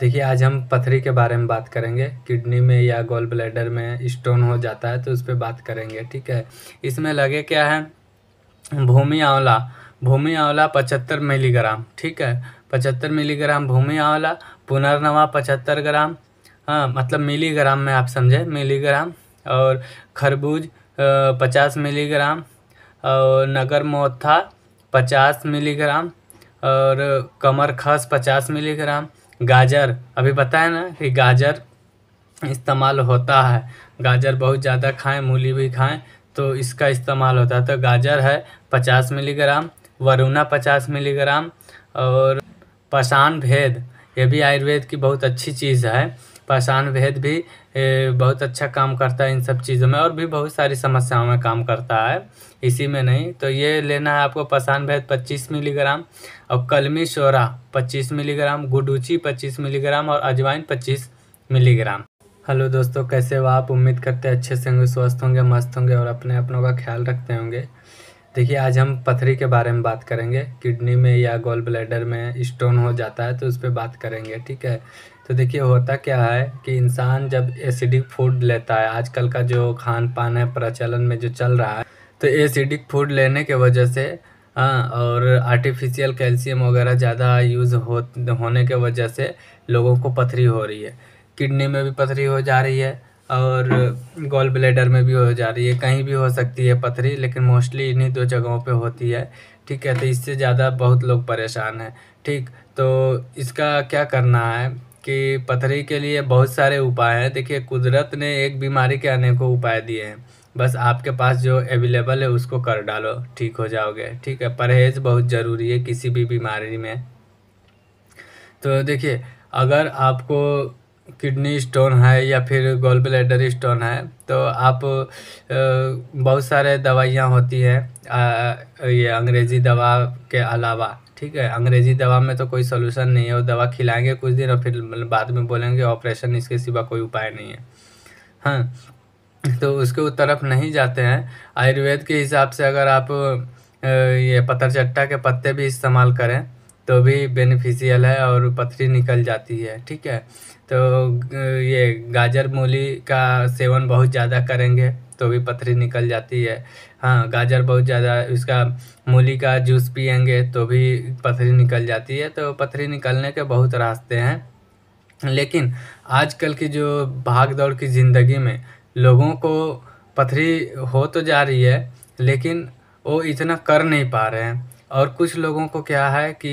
देखिए आज हम पथरी के बारे में बात करेंगे किडनी में या गोल ब्लैडर में स्टोन हो जाता है तो उस पर बात करेंगे ठीक है इसमें लगे क्या है भूमि आंवला भूमि आंवला पचहत्तर मिलीग्राम ठीक है पचहत्तर मिलीग्राम भूमि आंवला पुनर्नवा पचहत्तर ग्राम हाँ मतलब मिलीग्राम में आप समझे मिलीग्राम और खरबूज पचास मिलीग्राम और नगर मोथा पचास मिलीग्राम और कमर खस पचास मिलीग्राम गाजर अभी बताया ना कि गाजर इस्तेमाल होता है गाजर बहुत ज़्यादा खाएं मूली भी खाएं तो इसका इस्तेमाल होता है तो गाजर है पचास मिलीग्राम वरुणा पचास मिलीग्राम और पसान भेद ये भी आयुर्वेद की बहुत अच्छी चीज़ है पहचान भेद भी बहुत अच्छा काम करता है इन सब चीज़ों में और भी बहुत सारी समस्याओं में काम करता है इसी में नहीं तो ये लेना है आपको पसान भेद 25 मिलीग्राम और कलमी शोरा 25 मिलीग्राम गुडूची 25 मिलीग्राम और अजवाइन 25 मिलीग्राम हेलो दोस्तों कैसे हो आप उम्मीद करते हैं अच्छे से होंगे स्वस्थ होंगे मस्त होंगे और अपने अपनों का ख्याल रखते होंगे देखिए आज हम पथरी के बारे में बात करेंगे किडनी में या गोल ब्लैडर में स्टोन हो जाता है तो उस पर बात करेंगे ठीक है तो देखिए होता क्या है कि इंसान जब एसिडिक फूड लेता है आजकल का जो खान पान है प्रचलन में जो चल रहा है तो एसिडिक फूड लेने के वजह से हाँ और आर्टिफिशियल कैल्शियम वगैरह ज़्यादा यूज़ हो होने के वजह से लोगों को पथरी हो रही है किडनी में भी पथरी हो जा रही है और गोल ब्लेडर में भी हो जा रही है कहीं भी हो सकती है पथरी लेकिन मोस्टली इन्हीं दो जगहों पे होती है ठीक है तो इससे ज़्यादा बहुत लोग परेशान हैं ठीक तो इसका क्या करना है कि पथरी के लिए बहुत सारे उपाय हैं देखिए कुदरत ने एक बीमारी के अनेकों उपाय दिए हैं बस आपके पास जो अवेलेबल है उसको कर डालो ठीक हो जाओगे ठीक है परहेज बहुत ज़रूरी है किसी भी बीमारी में तो देखिए अगर आपको किडनी स्टोन है या फिर गोल ब्लैडर स्टोन है तो आप बहुत सारे दवाइयाँ होती हैं ये अंग्रेज़ी दवा के अलावा ठीक है अंग्रेज़ी दवा में तो कोई सलूशन नहीं है वो दवा खिलाएंगे कुछ दिन और फिर मतलब बाद में बोलेंगे ऑपरेशन इसके सिवा कोई उपाय नहीं है हाँ तो उसके उस तरफ नहीं जाते हैं आयुर्वेद के हिसाब से अगर आप ये पत्थर चट्टा के पत्ते भी इस्तेमाल करें तो भी बेनिफिशियल है और पथरी निकल जाती है ठीक है तो ये गाजर मूली का सेवन बहुत ज़्यादा करेंगे तो भी पथरी निकल जाती है हाँ गाजर बहुत ज़्यादा इसका मूली का जूस पियेंगे तो भी पथरी निकल जाती है तो पथरी निकलने के बहुत रास्ते हैं लेकिन आजकल की जो भाग दौड़ की ज़िंदगी में लोगों को पथरी हो तो जा रही है लेकिन वो इतना कर नहीं पा रहे हैं और कुछ लोगों को क्या है कि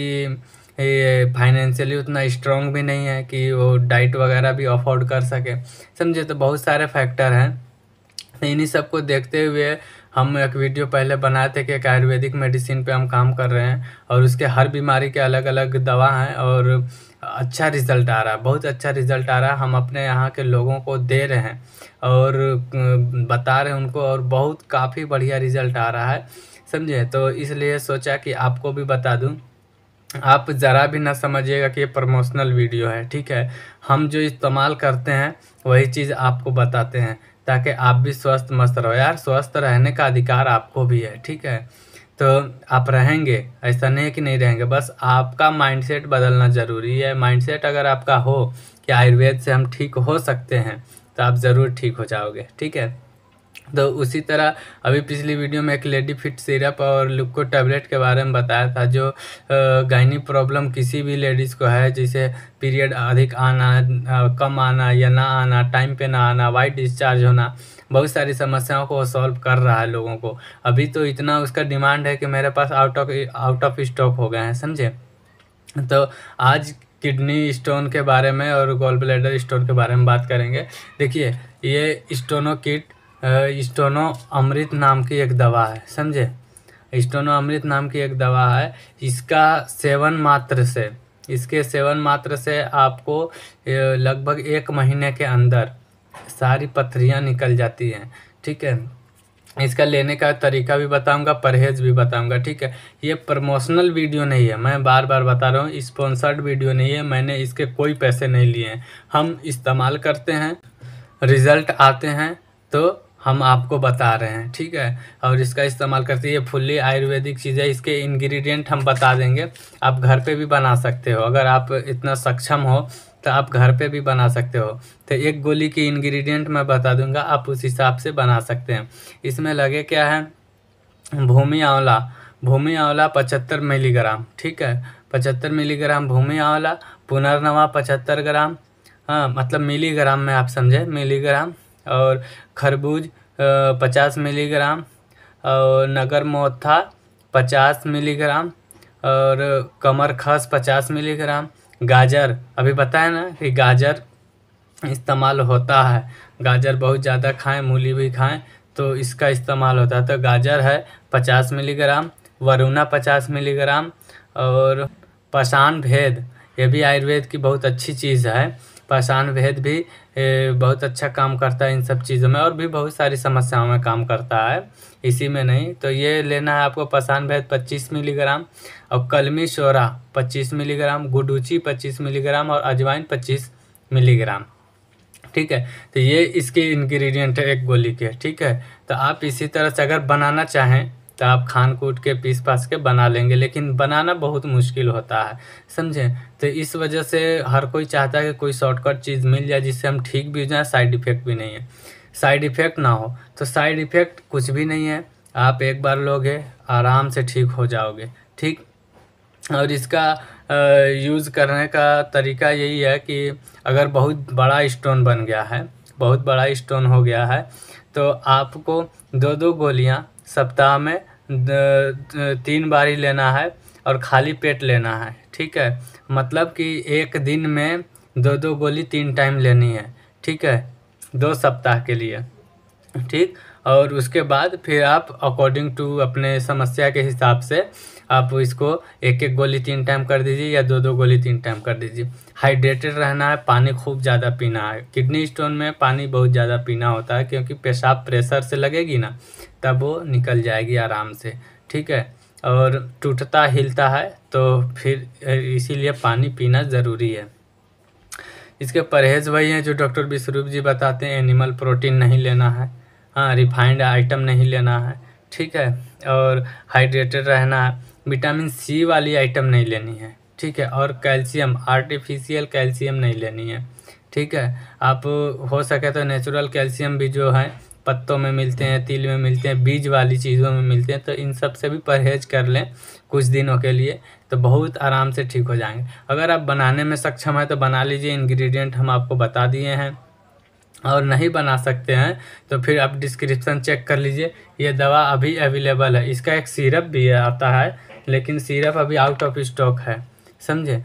ये फाइनेंशियली उतना स्ट्रांग भी नहीं है कि वो डाइट वगैरह भी अफोर्ड कर सके समझे तो बहुत सारे फैक्टर हैं इन्हीं सब को देखते हुए हम एक वीडियो पहले बनाए थे कि एक आयुर्वेदिक मेडिसिन पे हम काम कर रहे हैं और उसके हर बीमारी के अलग अलग दवा हैं और अच्छा रिजल्ट आ रहा है बहुत अच्छा रिजल्ट आ रहा है हम अपने यहाँ के लोगों को दे रहे हैं और बता रहे हैं उनको और बहुत काफ़ी बढ़िया रिजल्ट आ रहा है समझे तो इसलिए सोचा कि आपको भी बता दूं आप ज़रा भी ना समझिएगा कि ये प्रमोशनल वीडियो है ठीक है हम जो इस्तेमाल करते हैं वही चीज़ आपको बताते हैं ताकि आप भी स्वस्थ मस्त रहो यार स्वस्थ रहने का अधिकार आपको भी है ठीक है तो आप रहेंगे ऐसा नहीं है कि नहीं रहेंगे बस आपका माइंडसेट बदलना ज़रूरी है माइंडसेट अगर आपका हो कि आयुर्वेद से हम ठीक हो सकते हैं तो आप ज़रूर ठीक हो जाओगे ठीक है तो उसी तरह अभी पिछली वीडियो में एक लेडी फिट सिरप और लुको टैबलेट के बारे में बताया था जो गायनी प्रॉब्लम किसी भी लेडीज़ को है जैसे पीरियड अधिक आना कम आना या ना आना टाइम पे ना आना वाइट डिस्चार्ज होना बहुत सारी समस्याओं को सॉल्व कर रहा है लोगों को अभी तो इतना उसका डिमांड है कि मेरे पास out of out of stock हो गए हैं समझे तो आज किडनी स्टोन के बारे में और गोल ब्लैडर स्टोन के बारे में बात करेंगे देखिए ये स्टोनो किट स्टोनो अमृत नाम की एक दवा है समझे स्टोनो अमृत नाम की एक दवा है इसका सेवन मात्र से इसके सेवन मात्र से आपको लगभग एक महीने के अंदर सारी पथरियाँ निकल जाती हैं ठीक है इसका लेने का तरीका भी बताऊंगा परहेज भी बताऊंगा ठीक है ये प्रमोशनल वीडियो नहीं है मैं बार बार बता रहा हूँ स्पॉन्सर्ड वीडियो नहीं है मैंने इसके कोई पैसे नहीं लिए हैं हम इस्तेमाल करते हैं रिज़ल्ट आते हैं तो हम आपको बता रहे हैं ठीक है और इसका इस्तेमाल करते ये फुल्ली आयुर्वेदिक चीज़ है इसके इंग्रेडिएंट हम बता देंगे आप घर पे भी बना सकते हो अगर आप इतना सक्षम हो तो आप घर पे भी बना सकते हो तो एक गोली की इंग्रेडिएंट मैं बता दूंगा आप उस हिसाब से बना सकते हैं इसमें लगे क्या है भूमि आंवला भूमि आंवला पचहत्तर मिलीग्राम ठीक है पचहत्तर मिलीग्राम भूमि आंवला पुनर्नवा पचहत्तर ग्राम हाँ मतलब मिलीग्राम में आप समझे मिलीग्राम और खरबूज पचास मिलीग्राम और नगर मोथा पचास मिलीग्राम और कमर खस पचास मिलीग्राम गाजर अभी बताया ना कि गाजर इस्तेमाल होता है गाजर बहुत ज़्यादा खाएं मूली भी खाएं तो इसका इस्तेमाल होता है तो गाजर है पचास मिलीग्राम वरुणा पचास मिलीग्राम और पसान भेद ये भी आयुर्वेद की बहुत अच्छी चीज़ है पहचान भेद भी बहुत अच्छा काम करता है इन सब चीज़ों में और भी बहुत सारी समस्याओं में काम करता है इसी में नहीं तो ये लेना है आपको पाषाण भेद 25 मिलीग्राम और कलमी शोरा 25 मिलीग्राम गुडूची 25 मिलीग्राम और अजवाइन 25 मिलीग्राम ठीक है तो ये इसके इंग्रेडिएंट है एक गोली के ठीक है तो आप इसी तरह से अगर बनाना चाहें तो आप खान कूट के पीस पास के बना लेंगे लेकिन बनाना बहुत मुश्किल होता है समझे तो इस वजह से हर कोई चाहता है कि कोई शॉर्टकट चीज़ मिल जाए जिससे हम ठीक भी हो जाए साइड इफ़ेक्ट भी नहीं है साइड इफ़ेक्ट ना हो तो साइड इफ़ेक्ट कुछ भी नहीं है आप एक बार लोगे आराम से ठीक हो जाओगे ठीक और इसका यूज़ करने का तरीका यही है कि अगर बहुत बड़ा स्टोन बन गया है बहुत बड़ा स्टोन हो गया है तो आपको दो दो गोलियाँ सप्ताह में तीन बारी लेना है और खाली पेट लेना है ठीक है मतलब कि एक दिन में दो दो गोली तीन टाइम लेनी है ठीक है दो सप्ताह के लिए ठीक और उसके बाद फिर आप अकॉर्डिंग टू अपने समस्या के हिसाब से आप इसको एक एक गोली तीन टाइम कर दीजिए या दो दो गोली तीन टाइम कर दीजिए हाइड्रेटेड रहना है पानी खूब ज़्यादा पीना है किडनी स्टोन में पानी बहुत ज़्यादा पीना होता है क्योंकि पेशाब प्रेशर से लगेगी ना तब वो निकल जाएगी आराम से ठीक है और टूटता हिलता है तो फिर इसीलिए पानी पीना ज़रूरी है इसके परहेज़ वही हैं जो डॉक्टर विश्वरूप जी बताते हैं एनिमल प्रोटीन नहीं लेना है हाँ रिफाइंड आइटम नहीं लेना है ठीक है और हाइड्रेटेड रहना है विटामिन सी वाली आइटम नहीं लेनी है ठीक है और कैल्शियम आर्टिफिशियल कैल्शियम नहीं लेनी है ठीक है आप हो सके तो नेचुरल कैल्शियम भी जो है पत्तों में मिलते हैं तिल में मिलते हैं बीज वाली चीज़ों में मिलते हैं तो इन सब से भी परहेज कर लें कुछ दिनों के लिए तो बहुत आराम से ठीक हो जाएंगे अगर आप बनाने में सक्षम है तो बना लीजिए इंग्रेडिएंट हम आपको बता दिए हैं और नहीं बना सकते हैं तो फिर आप डिस्क्रिप्शन चेक कर लीजिए ये दवा अभी अवेलेबल है इसका एक सिरप भी आता है लेकिन सिरप अभी आउट ऑफ स्टॉक है समझे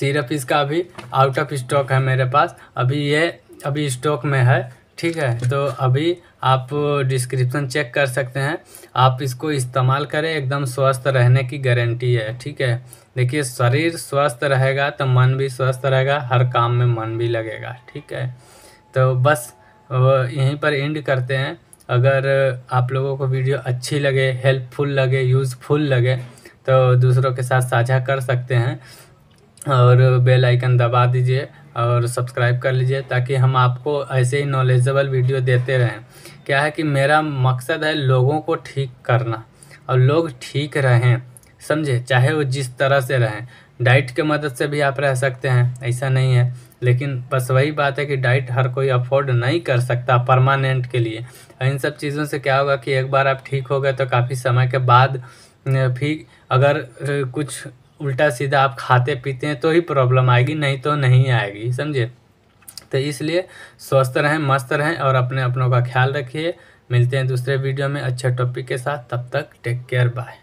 सिरप इसका अभी आउट ऑफ स्टॉक है मेरे पास अभी ये अभी स्टॉक में है ठीक है तो अभी आप डिस्क्रिप्शन चेक कर सकते हैं आप इसको इस्तेमाल करें एकदम स्वस्थ रहने की गारंटी है ठीक है देखिए शरीर स्वस्थ रहेगा तो मन भी स्वस्थ रहेगा हर काम में मन भी लगेगा ठीक है तो बस यहीं पर एंड करते हैं अगर आप लोगों को वीडियो अच्छी लगे हेल्पफुल लगे यूज़फुल लगे तो दूसरों के साथ साझा कर सकते हैं और बेल आइकन दबा दीजिए और सब्सक्राइब कर लीजिए ताकि हम आपको ऐसे ही नॉलेजेबल वीडियो देते रहें क्या है कि मेरा मकसद है लोगों को ठीक करना और लोग ठीक रहें समझे चाहे वो जिस तरह से रहें डाइट के मदद से भी आप रह सकते हैं ऐसा नहीं है लेकिन बस वही बात है कि डाइट हर कोई अफोर्ड नहीं कर सकता परमानेंट के लिए इन सब चीज़ों से क्या होगा कि एक बार आप ठीक हो गए तो काफ़ी समय के बाद फिर अगर कुछ उल्टा सीधा आप खाते पीते हैं तो ही प्रॉब्लम आएगी नहीं तो नहीं आएगी समझे तो इसलिए स्वस्थ रहें मस्त रहें और अपने अपनों का ख्याल रखिए मिलते हैं दूसरे वीडियो में अच्छे टॉपिक के साथ तब तक टेक केयर बाय